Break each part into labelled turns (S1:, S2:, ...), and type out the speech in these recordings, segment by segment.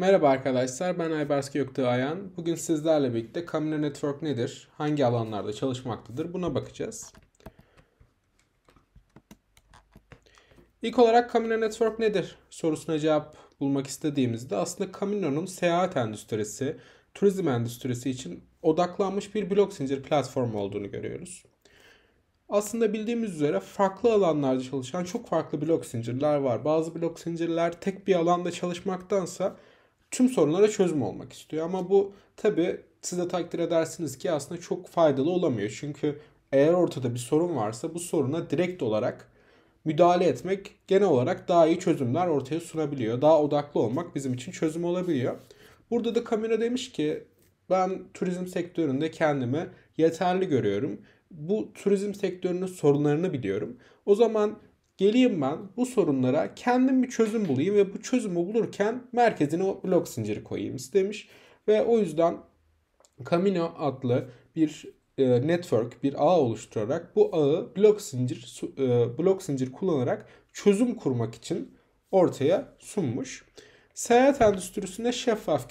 S1: Merhaba arkadaşlar, ben Aybars Göktuğ Ayan. Bugün sizlerle birlikte Camino Network nedir, hangi alanlarda çalışmaktadır buna bakacağız. İlk olarak Camino Network nedir sorusuna cevap bulmak istediğimizde aslında Camino'nun seyahat endüstrisi, turizm endüstrisi için odaklanmış bir blok zincir platformu olduğunu görüyoruz. Aslında bildiğimiz üzere farklı alanlarda çalışan çok farklı blok zincirler var. Bazı blok zincirler tek bir alanda çalışmaktansa tüm sorunlara çözüm olmak istiyor. Ama bu tabi siz de takdir edersiniz ki aslında çok faydalı olamıyor. Çünkü eğer ortada bir sorun varsa bu soruna direkt olarak müdahale etmek genel olarak daha iyi çözümler ortaya sunabiliyor. Daha odaklı olmak bizim için çözüm olabiliyor. Burada da kamera demiş ki ben turizm sektöründe kendimi yeterli görüyorum. Bu turizm sektörünün sorunlarını biliyorum. O zaman geleyim ben bu sorunlara kendim bir çözüm bulayım ve bu çözümü bulurken merkezine o blok zinciri koyayım istemiş. Ve o yüzden Camino adlı bir e, network, bir ağ oluşturarak bu ağı blok zincir e, blok zincir kullanarak çözüm kurmak için ortaya sunmuş. Seyahat endüstrisine şeffaf,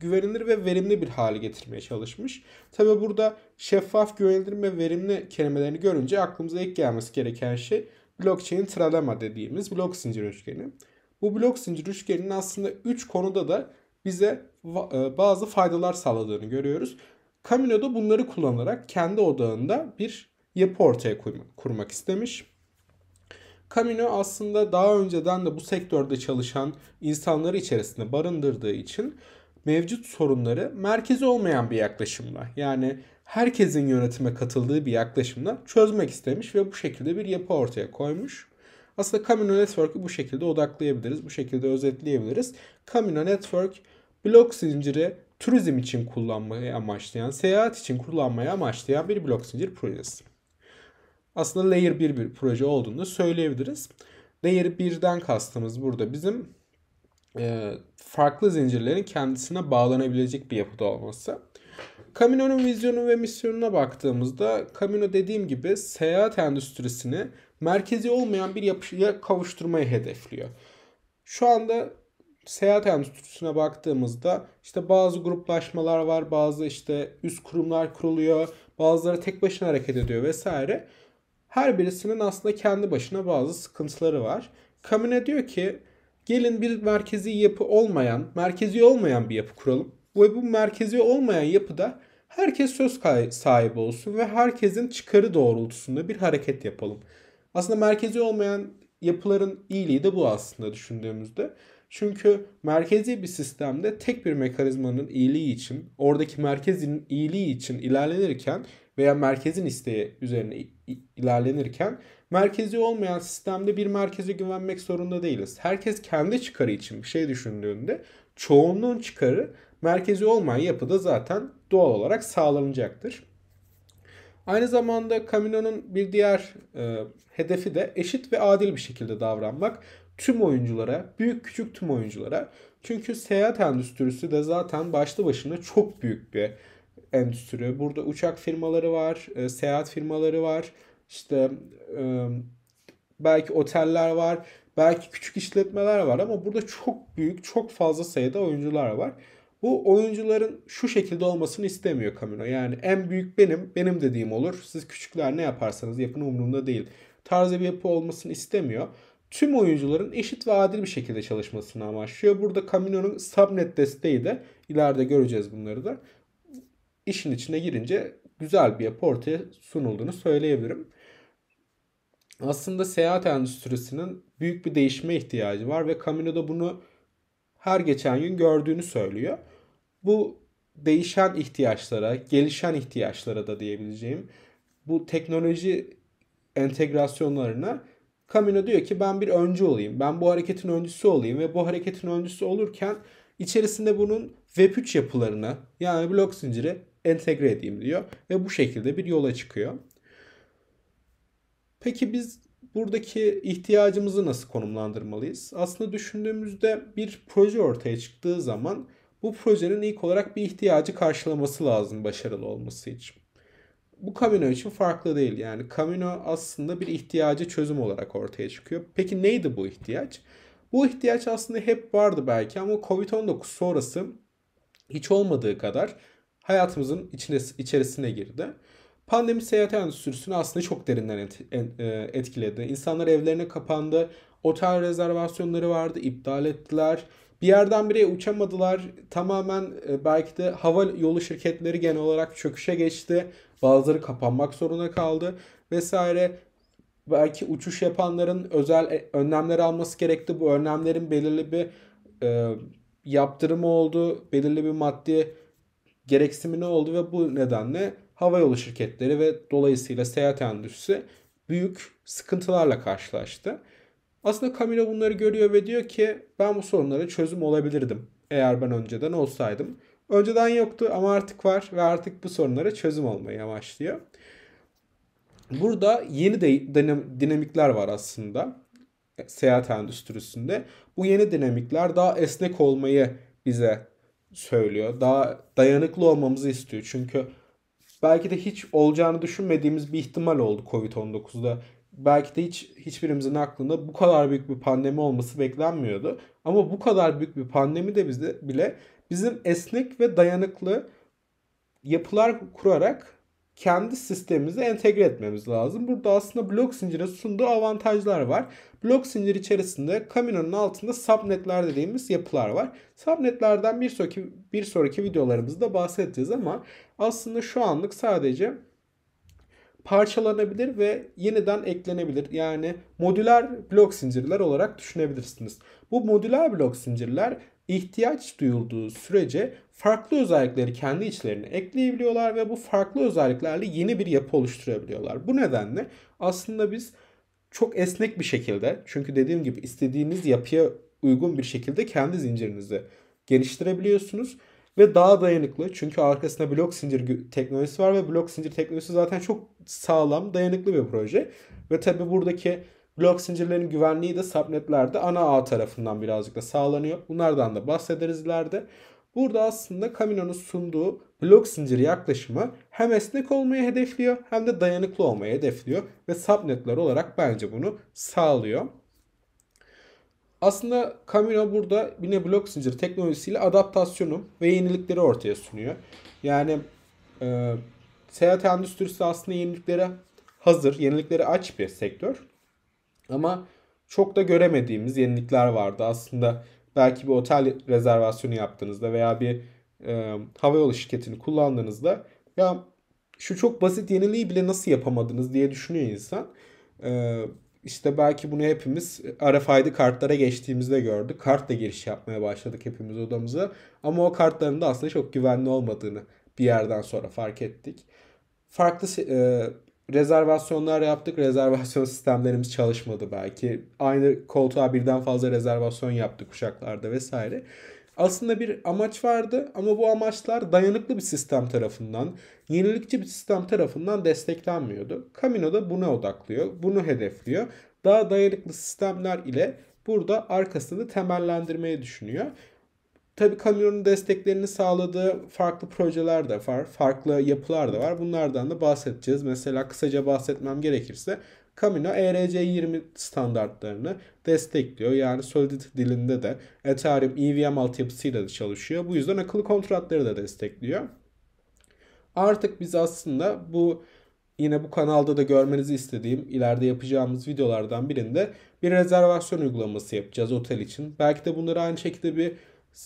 S1: güvenilir ve verimli bir hale getirmeye çalışmış. Tabi burada şeffaf, güvenilir ve verimli kelimelerini görünce aklımıza ilk gelmesi gereken şey blockchain sıralama dediğimiz blok zincir üçgeni. Bu blok zincir üçgeninin aslında 3 konuda da bize e, bazı faydalar sağladığını görüyoruz. Camino da bunları kullanarak kendi odağında bir yapı ortaya kurmak istemiş. Camino aslında daha önceden de bu sektörde çalışan insanları içerisinde barındırdığı için mevcut sorunları merkezi olmayan bir yaklaşımla yani herkesin yönetime katıldığı bir yaklaşımla çözmek istemiş ve bu şekilde bir yapı ortaya koymuş. Aslında Camino Network'ı bu şekilde odaklayabiliriz, bu şekilde özetleyebiliriz. Camino Network blok zinciri turizm için kullanmayı amaçlayan, seyahat için kullanmayı amaçlayan bir blok zincir projesi. Aslında Layer 1 bir proje olduğunu söyleyebiliriz. Layer 1'den kastımız burada bizim e, farklı zincirlerin kendisine bağlanabilecek bir yapıda olması. Camino'nun vizyonu ve misyonuna baktığımızda Camino dediğim gibi seyahat endüstrisini merkezi olmayan bir yapıya kavuşturmayı hedefliyor. Şu anda seyahat endüstrisine baktığımızda işte bazı gruplaşmalar var, bazı işte üst kurumlar kuruluyor, bazıları tek başına hareket ediyor vesaire. Her birisinin aslında kendi başına bazı sıkıntıları var. Kamine diyor ki gelin bir merkezi yapı olmayan, merkezi olmayan bir yapı kuralım ve bu merkezi olmayan yapıda herkes söz sahibi olsun ve herkesin çıkarı doğrultusunda bir hareket yapalım. Aslında merkezi olmayan yapıların iyiliği de bu aslında düşündüğümüzde. Çünkü merkezi bir sistemde tek bir mekanizmanın iyiliği için, oradaki merkezin iyiliği için ilerlenirken veya merkezin isteği üzerine ilerlenirken merkezi olmayan sistemde bir merkeze güvenmek zorunda değiliz. Herkes kendi çıkarı için bir şey düşündüğünde çoğunluğun çıkarı merkezi olmayan yapıda zaten doğal olarak sağlanacaktır. Aynı zamanda Camino'nun bir diğer e, hedefi de eşit ve adil bir şekilde davranmak. Tüm oyunculara, büyük küçük tüm oyunculara. Çünkü seyahat endüstrisi de zaten başlı başına çok büyük bir endüstri. Burada uçak firmaları var, e, seyahat firmaları var, işte e, belki oteller var, belki küçük işletmeler var ama burada çok büyük, çok fazla sayıda oyuncular var. Bu oyuncuların şu şekilde olmasını istemiyor Camino. Yani en büyük benim, benim dediğim olur. Siz küçükler ne yaparsanız yapın umurumda değil. Tarzı bir yapı olmasını istemiyor. Tüm oyuncuların eşit ve adil bir şekilde çalışmasını amaçlıyor. Burada Camino'nun subnet desteği de ileride göreceğiz bunları da. İşin içine girince güzel bir yapı ortaya sunulduğunu söyleyebilirim. Aslında seyahat endüstrisinin büyük bir değişime ihtiyacı var ve da bunu her geçen gün gördüğünü söylüyor. Bu değişen ihtiyaçlara, gelişen ihtiyaçlara da diyebileceğim bu teknoloji entegrasyonlarına Camino diyor ki ben bir öncü olayım. Ben bu hareketin öncüsü olayım ve bu hareketin öncüsü olurken içerisinde bunun Web3 yapılarına yani blok zinciri entegre edeyim diyor ve bu şekilde bir yola çıkıyor. Peki biz buradaki ihtiyacımızı nasıl konumlandırmalıyız? Aslında düşündüğümüzde bir proje ortaya çıktığı zaman bu projenin ilk olarak bir ihtiyacı karşılaması lazım başarılı olması için. Bu Camino için farklı değil. Yani Camino aslında bir ihtiyacı çözüm olarak ortaya çıkıyor. Peki neydi bu ihtiyaç? Bu ihtiyaç aslında hep vardı belki ama Covid-19 sonrası hiç olmadığı kadar hayatımızın içine, içerisine girdi. Pandemi seyahat endüstrisini aslında çok derinden e, etkiledi. İnsanlar evlerine kapandı. Otel rezervasyonları vardı, iptal ettiler. Bir yerden bireye uçamadılar. Tamamen e, belki de hava yolu şirketleri genel olarak çöküşe geçti. Bazıları kapanmak zorunda kaldı vesaire. Belki uçuş yapanların özel e, önlemler alması gerekti. Bu önlemlerin belirli bir e, yaptırımı oldu, belirli bir maddi gereksinimi oldu ve bu nedenle havayolu şirketleri ve dolayısıyla seyahat endüstrisi büyük sıkıntılarla karşılaştı. Aslında Camilo bunları görüyor ve diyor ki ben bu sorunlara çözüm olabilirdim eğer ben önceden olsaydım. Önceden yoktu ama artık var ve artık bu sorunlara çözüm olmayı amaçlıyor. Burada yeni de, dinamikler var aslında seyahat endüstrisinde. Bu yeni dinamikler daha esnek olmayı bize söylüyor. Daha dayanıklı olmamızı istiyor. Çünkü belki de hiç olacağını düşünmediğimiz bir ihtimal oldu Covid-19'da. Belki de hiç hiçbirimizin aklında bu kadar büyük bir pandemi olması beklenmiyordu. Ama bu kadar büyük bir pandemi de bizde bile bizim esnek ve dayanıklı yapılar kurarak kendi sistemimize entegre etmemiz lazım. Burada aslında blok zincire sunduğu avantajlar var. Blok zincir içerisinde Camino'nun altında subnetler dediğimiz yapılar var. Subnetlerden bir sonraki, bir sonraki videolarımızda bahsedeceğiz ama aslında şu anlık sadece parçalanabilir ve yeniden eklenebilir. Yani modüler blok zincirler olarak düşünebilirsiniz. Bu modüler blok zincirler ihtiyaç duyulduğu sürece farklı özellikleri kendi içlerine ekleyebiliyorlar ve bu farklı özelliklerle yeni bir yapı oluşturabiliyorlar. Bu nedenle aslında biz çok esnek bir şekilde çünkü dediğim gibi istediğiniz yapıya uygun bir şekilde kendi zincirinizi geliştirebiliyorsunuz ve daha dayanıklı çünkü arkasında blok zincir teknolojisi var ve blok zincir teknolojisi zaten çok sağlam, dayanıklı bir proje. Ve tabi buradaki Blok zincirlerinin güvenliği de subnetlerde ana ağ tarafından birazcık da sağlanıyor. Bunlardan da bahsederiz ileride. Burada aslında Camino'nun sunduğu blok zinciri yaklaşımı hem esnek olmayı hedefliyor hem de dayanıklı olmayı hedefliyor. Ve subnetler olarak bence bunu sağlıyor. Aslında Camino burada yine blok zinciri teknolojisiyle adaptasyonu ve yenilikleri ortaya sunuyor. Yani e, seyahat endüstrisi aslında yeniliklere hazır, yeniliklere aç bir sektör. Ama çok da göremediğimiz yenilikler vardı. Aslında belki bir otel rezervasyonu yaptığınızda veya bir e, havayolu şirketini kullandığınızda ya şu çok basit yeniliği bile nasıl yapamadınız diye düşünüyor insan. E, işte belki bunu hepimiz RFID kartlara geçtiğimizde gördük. Kartla giriş yapmaya başladık hepimiz odamıza. Ama o kartların da aslında çok güvenli olmadığını bir yerden sonra fark ettik. Farklı e, rezervasyonlar yaptık. Rezervasyon sistemlerimiz çalışmadı belki. Aynı koltuğa birden fazla rezervasyon yaptık uçaklarda vesaire. Aslında bir amaç vardı ama bu amaçlar dayanıklı bir sistem tarafından, yenilikçi bir sistem tarafından desteklenmiyordu. Camino da buna odaklıyor, bunu hedefliyor. Daha dayanıklı sistemler ile burada arkasını temellendirmeyi düşünüyor. Tabi kamunun desteklerini sağladığı farklı projeler de var, farklı yapılar da var. Bunlardan da bahsedeceğiz. Mesela kısaca bahsetmem gerekirse Camino ERC20 standartlarını destekliyor. Yani Solidity dilinde de Ethereum EVM altyapısıyla da çalışıyor. Bu yüzden akıllı kontratları da destekliyor. Artık biz aslında bu yine bu kanalda da görmenizi istediğim ileride yapacağımız videolardan birinde bir rezervasyon uygulaması yapacağız otel için. Belki de bunları aynı şekilde bir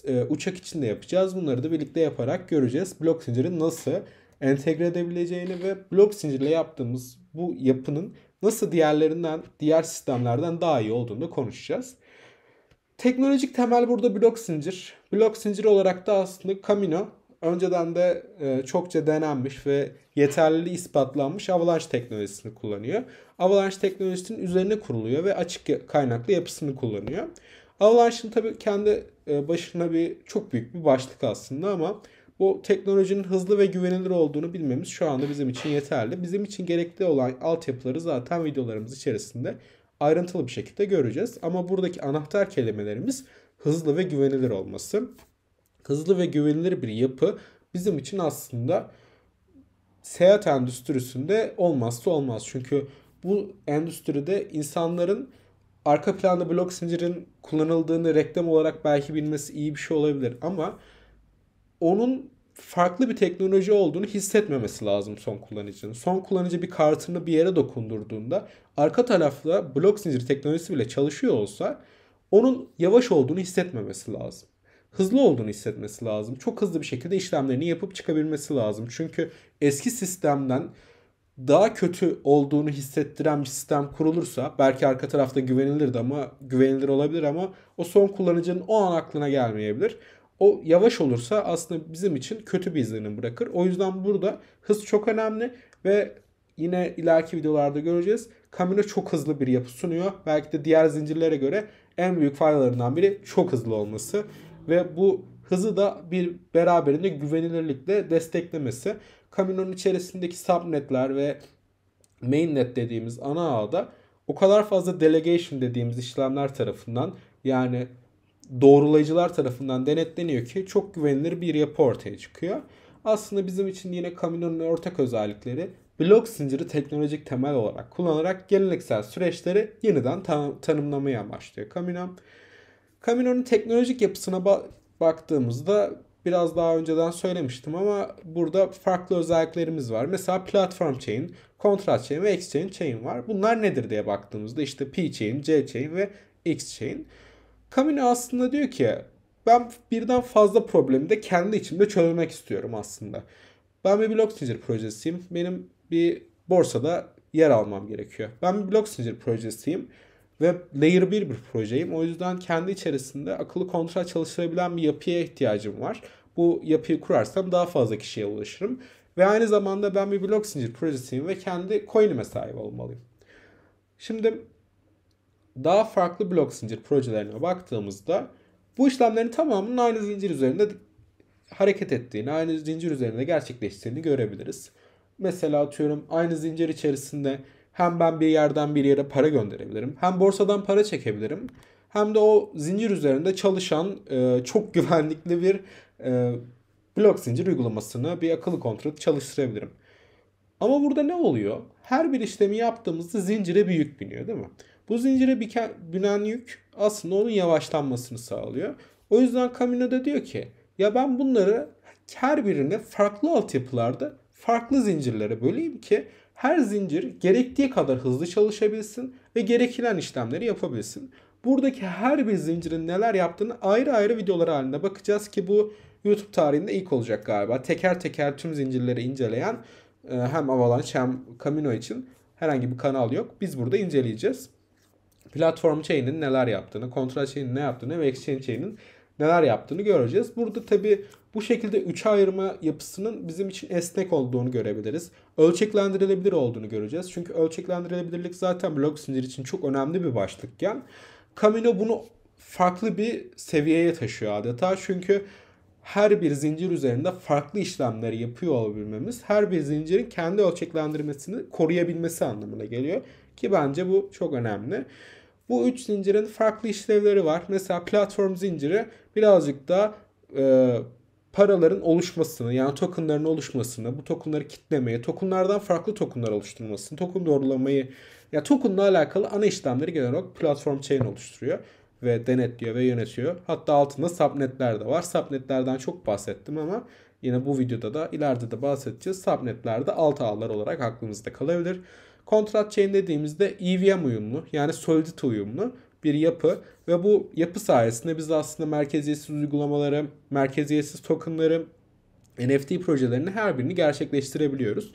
S1: e, uçak için de yapacağız. Bunları da birlikte yaparak göreceğiz. Blok zincirini nasıl entegre edebileceğini ve blok zincirle yaptığımız bu yapının nasıl diğerlerinden, diğer sistemlerden daha iyi olduğunu konuşacağız. Teknolojik temel burada blok zincir. Blok zinciri olarak da aslında Camino önceden de e, çokça denenmiş ve yeterli ispatlanmış avalanche teknolojisini kullanıyor. avalanche teknolojisinin üzerine kuruluyor ve açık kaynaklı yapısını kullanıyor. Avalanche'ın tabii kendi e, başına bir çok büyük bir başlık aslında ama bu teknolojinin hızlı ve güvenilir olduğunu bilmemiz şu anda bizim için yeterli. Bizim için gerekli olan altyapıları zaten videolarımız içerisinde ayrıntılı bir şekilde göreceğiz. Ama buradaki anahtar kelimelerimiz hızlı ve güvenilir olması. Hızlı ve güvenilir bir yapı bizim için aslında seyahat endüstrisinde olmazsa olmaz. Çünkü bu endüstride insanların arka planda blok zincirin kullanıldığını reklam olarak belki bilmesi iyi bir şey olabilir ama onun farklı bir teknoloji olduğunu hissetmemesi lazım son kullanıcının. Son kullanıcı bir kartını bir yere dokundurduğunda arka tarafta blok zincir teknolojisi bile çalışıyor olsa onun yavaş olduğunu hissetmemesi lazım. Hızlı olduğunu hissetmesi lazım. Çok hızlı bir şekilde işlemlerini yapıp çıkabilmesi lazım. Çünkü eski sistemden daha kötü olduğunu hissettiren bir sistem kurulursa belki arka tarafta güvenilirdi ama güvenilir olabilir ama o son kullanıcının o an aklına gelmeyebilir. O yavaş olursa aslında bizim için kötü bir izlenim bırakır. O yüzden burada hız çok önemli ve yine ileriki videolarda göreceğiz. Camino çok hızlı bir yapı sunuyor. Belki de diğer zincirlere göre en büyük faydalarından biri çok hızlı olması ve bu hızı da bir beraberinde güvenilirlikle desteklemesi. Kamyonun içerisindeki subnetler ve mainnet dediğimiz ana ağda o kadar fazla delegation dediğimiz işlemler tarafından yani doğrulayıcılar tarafından denetleniyor ki çok güvenilir bir yapı ortaya çıkıyor. Aslında bizim için yine kamyonun ortak özellikleri blok zinciri teknolojik temel olarak kullanarak geleneksel süreçleri yeniden tanımlamaya başlıyor Camino. Kamyonun teknolojik yapısına ba- baktığımızda biraz daha önceden söylemiştim ama burada farklı özelliklerimiz var. Mesela platform chain, contract chain ve exchange chain var. Bunlar nedir diye baktığımızda işte P chain, C chain ve X chain. Kamino aslında diyor ki ben birden fazla problemi de kendi içimde çözmek istiyorum aslında. Ben bir blok zincir projesiyim. Benim bir borsada yer almam gerekiyor. Ben bir blok zincir projesiyim ve layer 1 bir projeyim. O yüzden kendi içerisinde akıllı kontrat çalıştırabilen bir yapıya ihtiyacım var. Bu yapıyı kurarsam daha fazla kişiye ulaşırım. Ve aynı zamanda ben bir blok zincir projesiyim ve kendi coin'ime sahip olmalıyım. Şimdi daha farklı blok zincir projelerine baktığımızda bu işlemlerin tamamının aynı zincir üzerinde hareket ettiğini, aynı zincir üzerinde gerçekleştiğini görebiliriz. Mesela atıyorum aynı zincir içerisinde hem ben bir yerden bir yere para gönderebilirim. Hem borsadan para çekebilirim. Hem de o zincir üzerinde çalışan e, çok güvenlikli bir e, blok zincir uygulamasını bir akıllı kontrol çalıştırabilirim. Ama burada ne oluyor? Her bir işlemi yaptığımızda zincire bir yük biniyor değil mi? Bu zincire biken, binen yük aslında onun yavaşlanmasını sağlıyor. O yüzden Camino da diyor ki ya ben bunları her birini farklı altyapılarda farklı zincirlere böleyim ki her zincir gerektiği kadar hızlı çalışabilsin ve gerekilen işlemleri yapabilsin. Buradaki her bir zincirin neler yaptığını ayrı ayrı videolar halinde bakacağız ki bu YouTube tarihinde ilk olacak galiba. Teker teker tüm zincirleri inceleyen e, hem Avalanche hem Camino için herhangi bir kanal yok. Biz burada inceleyeceğiz. Platform chain'in neler yaptığını, kontrol chain'in ne yaptığını ve exchange chain'in neler yaptığını göreceğiz. Burada tabi bu şekilde üçe ayırma yapısının bizim için esnek olduğunu görebiliriz. Ölçeklendirilebilir olduğunu göreceğiz. Çünkü ölçeklendirilebilirlik zaten blok zinciri için çok önemli bir başlıkken. Camino bunu farklı bir seviyeye taşıyor adeta. Çünkü her bir zincir üzerinde farklı işlemleri yapıyor olabilmemiz her bir zincirin kendi ölçeklendirmesini koruyabilmesi anlamına geliyor. Ki bence bu çok önemli. Bu üç zincirin farklı işlevleri var. Mesela platform zinciri birazcık da e, paraların oluşmasını yani tokenların oluşmasını, bu tokenları kitlemeye, tokenlardan farklı tokenlar oluşturmasını, token doğrulamayı ya yani tokenla alakalı ana işlemleri genel olarak platform chain oluşturuyor ve denetliyor ve yönetiyor. Hatta altında subnetler de var. Subnetlerden çok bahsettim ama yine bu videoda da ileride de bahsedeceğiz. Subnetler de alt ağlar olarak aklımızda kalabilir. Kontrat chain dediğimizde EVM uyumlu yani Solidity uyumlu bir yapı ve bu yapı sayesinde biz aslında merkeziyetsiz uygulamaları, merkeziyetsiz tokenları, NFT projelerini her birini gerçekleştirebiliyoruz.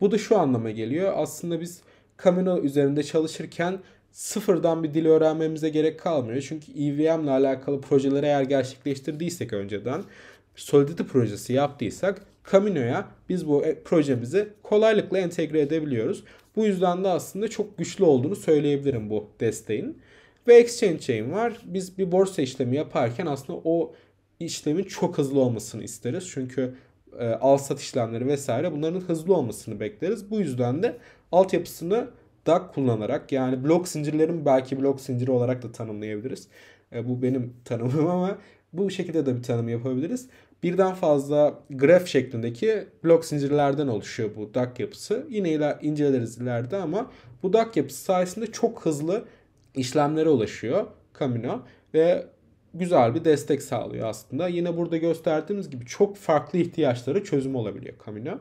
S1: Bu da şu anlama geliyor. Aslında biz Camino üzerinde çalışırken sıfırdan bir dil öğrenmemize gerek kalmıyor. Çünkü EVM ile alakalı projeleri eğer gerçekleştirdiysek önceden Solidity projesi yaptıysak Camino'ya biz bu e, projemizi kolaylıkla entegre edebiliyoruz. Bu yüzden de aslında çok güçlü olduğunu söyleyebilirim bu desteğin ve exchange chain var. Biz bir borsa işlemi yaparken aslında o işlemin çok hızlı olmasını isteriz. Çünkü e, al sat işlemleri vesaire bunların hızlı olmasını bekleriz. Bu yüzden de altyapısını da kullanarak yani blok zincirlerin belki blok zinciri olarak da tanımlayabiliriz. E, bu benim tanımım ama bu şekilde de bir tanım yapabiliriz. Birden fazla graf şeklindeki blok zincirlerden oluşuyor bu DAG yapısı. Yine iler, inceleriz ileride ama bu DAG yapısı sayesinde çok hızlı işlemlere ulaşıyor Camino ve güzel bir destek sağlıyor aslında. Yine burada gösterdiğimiz gibi çok farklı ihtiyaçlara çözüm olabiliyor Camino.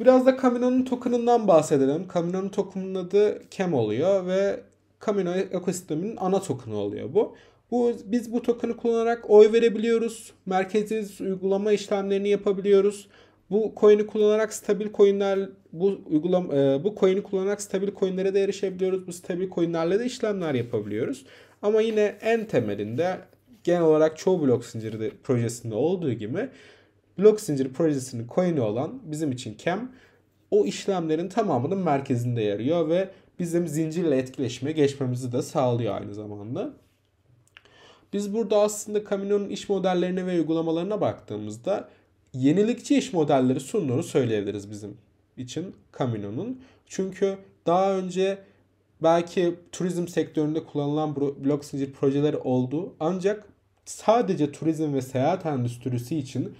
S1: Biraz da Camino'nun token'ından bahsedelim. Camino'nun token'ın adı Cam oluyor ve Camino ekosisteminin ana token'ı oluyor bu. Bu, biz bu token'ı kullanarak oy verebiliyoruz. Merkeziz uygulama işlemlerini yapabiliyoruz. Bu coin'i kullanarak stabil coin'ler bu uygulam e, bu coin'i kullanarak stabil coin'lere de erişebiliyoruz. Bu stabil coin'lerle de işlemler yapabiliyoruz. Ama yine en temelinde genel olarak çoğu blok zinciri projesinde olduğu gibi blok zinciri projesinin coin'i olan bizim için Kem o işlemlerin tamamının merkezinde yarıyor ve bizim zincirle etkileşime geçmemizi de sağlıyor aynı zamanda. Biz burada aslında Camino'nun iş modellerine ve uygulamalarına baktığımızda yenilikçi iş modelleri sunduğunu söyleyebiliriz bizim için Camino'nun. Çünkü daha önce belki turizm sektöründe kullanılan blok zincir projeleri oldu. Ancak sadece turizm ve seyahat endüstrisi için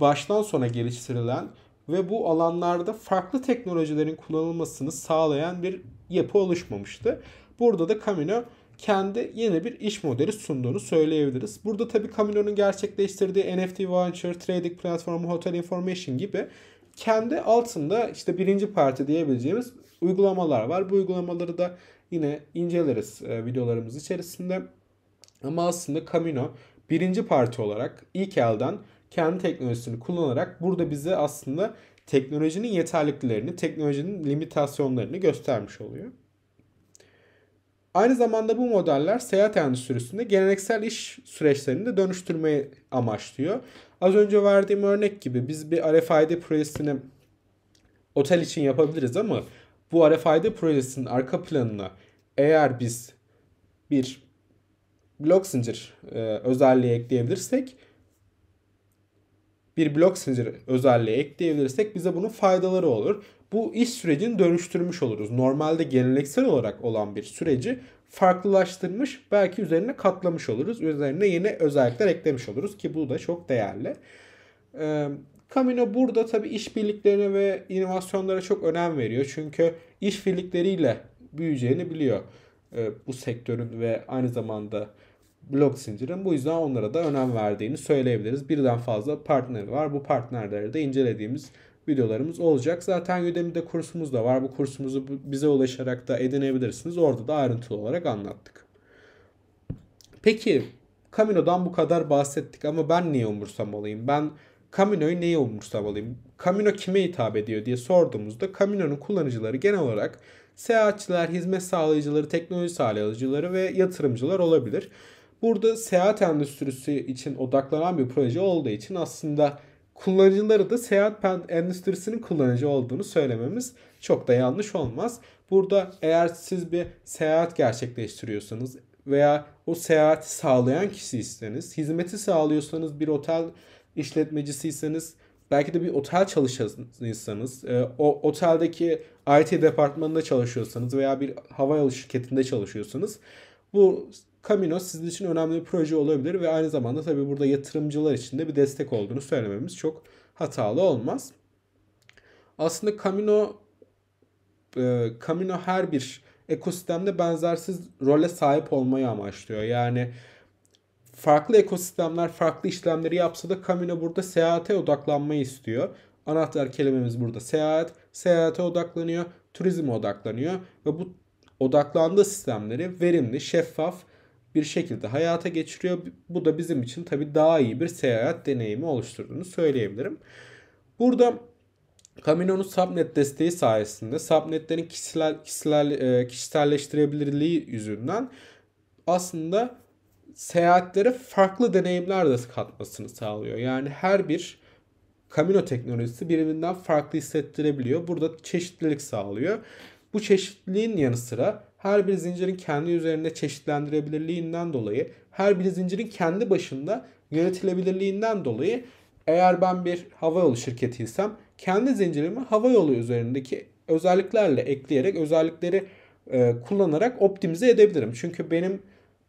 S1: baştan sona geliştirilen ve bu alanlarda farklı teknolojilerin kullanılmasını sağlayan bir yapı oluşmamıştı. Burada da Camino kendi yeni bir iş modeli sunduğunu söyleyebiliriz. Burada tabi Camino'nun gerçekleştirdiği NFT Venture, Trading Platformu, Hotel Information gibi kendi altında işte birinci parti diyebileceğimiz uygulamalar var. Bu uygulamaları da yine inceleriz e, videolarımız içerisinde. Ama aslında Camino birinci parti olarak ilk elden kendi teknolojisini kullanarak burada bize aslında teknolojinin yeterliliklerini, teknolojinin limitasyonlarını göstermiş oluyor. Aynı zamanda bu modeller seyahat endüstrisinde geleneksel iş süreçlerini de dönüştürmeyi amaçlıyor. Az önce verdiğim örnek gibi biz bir RFID projesini otel için yapabiliriz ama bu RFID projesinin arka planına eğer biz bir blok zincir e, özelliği ekleyebilirsek bir blok zincir özelliği ekleyebilirsek bize bunun faydaları olur. Bu iş sürecini dönüştürmüş oluruz. Normalde geleneksel olarak olan bir süreci farklılaştırmış belki üzerine katlamış oluruz. Üzerine yeni özellikler eklemiş oluruz ki bu da çok değerli. Ee, Camino burada tabi işbirliklerine ve inovasyonlara çok önem veriyor. Çünkü işbirlikleriyle büyüyeceğini biliyor ee, bu sektörün ve aynı zamanda blok zincirin. Bu yüzden onlara da önem verdiğini söyleyebiliriz. Birden fazla partner var. Bu partnerleri de incelediğimiz videolarımız olacak. Zaten Udemy'de kursumuz da var. Bu kursumuzu bize ulaşarak da edinebilirsiniz. Orada da ayrıntılı olarak anlattık. Peki Camino'dan bu kadar bahsettik ama ben niye umursamalıyım? Ben Camino'yu neye umursamalıyım? Camino kime hitap ediyor diye sorduğumuzda Camino'nun kullanıcıları genel olarak seyahatçiler, hizmet sağlayıcıları, teknoloji sağlayıcıları ve yatırımcılar olabilir. Burada seyahat endüstrisi için odaklanan bir proje olduğu için aslında kullanıcıları da seyahat endüstrisinin kullanıcı olduğunu söylememiz çok da yanlış olmaz. Burada eğer siz bir seyahat gerçekleştiriyorsanız veya o seyahati sağlayan kişiyseniz, hizmeti sağlıyorsanız bir otel işletmecisiyseniz belki de bir otel çalışanıysanız, e, o oteldeki IT departmanında çalışıyorsanız veya bir havayolu şirketinde çalışıyorsanız bu Camino sizin için önemli bir proje olabilir ve aynı zamanda tabii burada yatırımcılar için de bir destek olduğunu söylememiz çok hatalı olmaz. Aslında Camino e, Camino her bir ekosistemde benzersiz role sahip olmayı amaçlıyor. Yani farklı ekosistemler farklı işlemleri yapsa da Camino burada seyahate odaklanmayı istiyor. Anahtar kelimemiz burada seyahat. Seyahate odaklanıyor, turizme odaklanıyor ve bu odaklandığı sistemleri verimli, şeffaf bir şekilde hayata geçiriyor. Bu da bizim için tabi daha iyi bir seyahat deneyimi oluşturduğunu söyleyebilirim. Burada Camino'nun subnet desteği sayesinde subnetlerin kişisel, kişisel, e, kişiselleştirebilirliği yüzünden aslında seyahatlere farklı deneyimler de katmasını sağlıyor. Yani her bir Camino teknolojisi birbirinden farklı hissettirebiliyor. Burada çeşitlilik sağlıyor. Bu çeşitliliğin yanı sıra her bir zincirin kendi üzerinde çeşitlendirebilirliğinden dolayı, her bir zincirin kendi başında yönetilebilirliğinden dolayı eğer ben bir havayolu şirketiysem kendi zincirimi havayolu üzerindeki özelliklerle ekleyerek özellikleri e, kullanarak optimize edebilirim. Çünkü benim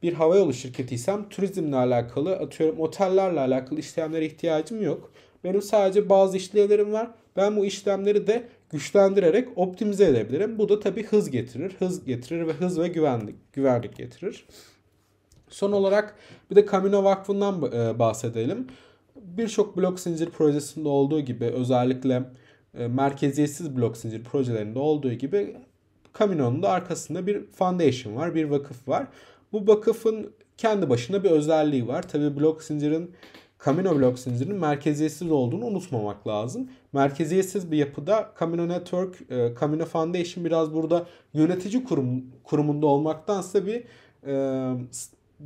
S1: bir havayolu şirketiysem turizmle alakalı atıyorum otellerle alakalı işlemlere ihtiyacım yok. Benim sadece bazı işlemlerim var. Ben bu işlemleri de güçlendirerek optimize edebilirim. Bu da tabii hız getirir. Hız getirir ve hız ve güvenlik, güvenlik getirir. Son olarak bir de Camino Vakfı'ndan e, bahsedelim. Birçok blok zincir projesinde olduğu gibi özellikle e, merkeziyetsiz blok zincir projelerinde olduğu gibi Camino'nun da arkasında bir foundation var, bir vakıf var. Bu vakıfın kendi başına bir özelliği var. Tabii blok zincirin Camino blok zincirinin merkeziyetsiz olduğunu unutmamak lazım. Merkeziyetsiz bir yapıda Camino Network, e, Camino Foundation biraz burada yönetici kurum, kurumunda olmaktansa bir e,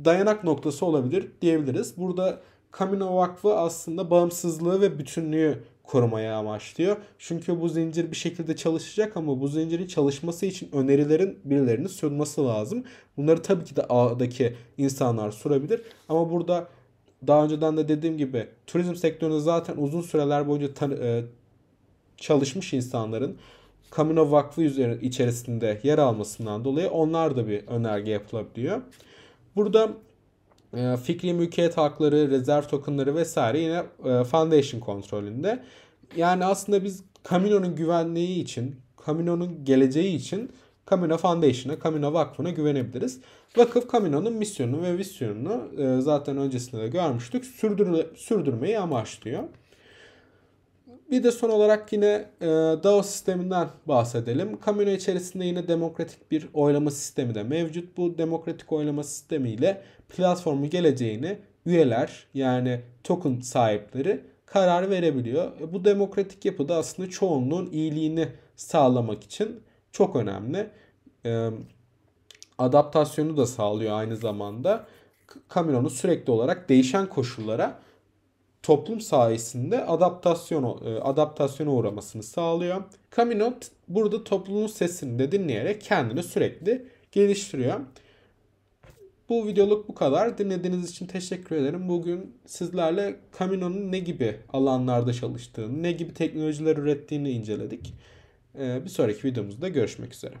S1: dayanak noktası olabilir diyebiliriz. Burada Camino Vakfı aslında bağımsızlığı ve bütünlüğü korumaya amaçlıyor. Çünkü bu zincir bir şekilde çalışacak ama bu zincirin çalışması için önerilerin birilerinin sunması lazım. Bunları tabii ki de ağdaki insanlar sunabilir. Ama burada daha önceden de dediğim gibi turizm sektöründe zaten uzun süreler boyunca e, çalışmış insanların Kamino Vakfı üzerine içerisinde yer almasından dolayı onlar da bir önerge yapılabiliyor. Burada e, fikri mülkiyet hakları, rezerv tokenları vesaire yine e, foundation kontrolünde. Yani aslında biz Camino'nun güvenliği için, Camino'nun geleceği için Kamino Foundation'a, Kamino Vakfı'na güvenebiliriz. Vakıf Kamino'nun misyonunu ve vizyonunu e, zaten öncesinde de görmüştük. Sürdürme, sürdürmeyi amaçlıyor. Bir de son olarak yine e, DAO sisteminden bahsedelim. Kamino içerisinde yine demokratik bir oylama sistemi de mevcut. Bu demokratik oylama sistemiyle platformu geleceğini üyeler yani token sahipleri karar verebiliyor. Bu demokratik yapıda aslında çoğunluğun iyiliğini sağlamak için çok önemli. adaptasyonu da sağlıyor aynı zamanda. Cameron'un sürekli olarak değişen koşullara toplum sayesinde adaptasyon adaptasyona uğramasını sağlıyor. Camino burada toplumun sesini de dinleyerek kendini sürekli geliştiriyor. Bu videoluk bu kadar. Dinlediğiniz için teşekkür ederim. Bugün sizlerle Camino'nun ne gibi alanlarda çalıştığını, ne gibi teknolojiler ürettiğini inceledik. Ee, bir sonraki videomuzda görüşmek üzere.